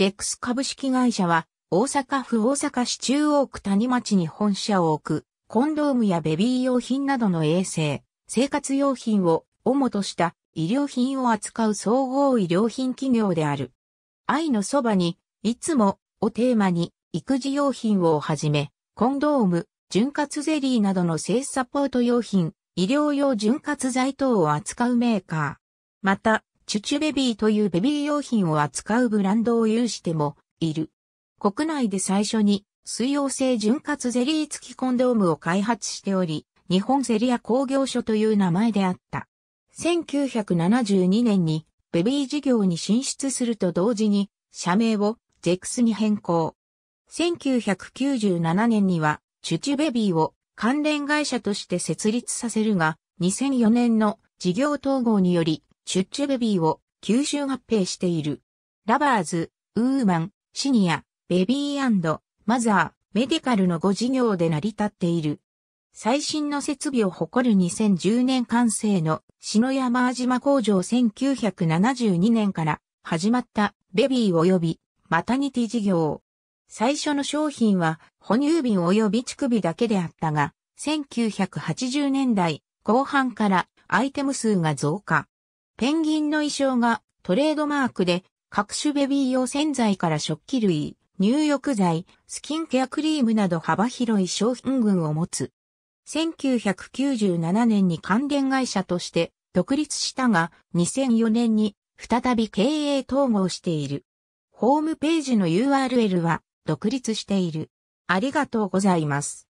ジェックス株式会社は、大阪府大阪市中央区谷町に本社を置く、コンドームやベビー用品などの衛生、生活用品を主とした医療品を扱う総合医療品企業である。愛のそばに、いつもをテーマに、育児用品をはじめ、コンドーム、潤滑ゼリーなどの生サポート用品、医療用潤滑剤等を扱うメーカー。また、チュチュベビーというベビー用品を扱うブランドを有してもいる。国内で最初に水溶性潤滑ゼリー付きコンドームを開発しており、日本ゼリア工業所という名前であった。1972年にベビー事業に進出すると同時に社名をゼクスに変更。1997年にはチュチュベビーを関連会社として設立させるが、2004年の事業統合によりチュッチュベビーを吸収合併している。ラバーズ、ウーマン、シニア、ベビーマザー、メディカルの5事業で成り立っている。最新の設備を誇る2010年完成の篠山島工場1972年から始まったベビー及びマタニティ事業。最初の商品は哺乳瓶及び乳首だけであったが、1980年代後半からアイテム数が増加。ペンギンの衣装がトレードマークで、各種ベビー用洗剤から食器類、入浴剤、スキンケアクリームなど幅広い商品群を持つ。1997年に関連会社として独立したが、2004年に再び経営統合している。ホームページの URL は独立している。ありがとうございます。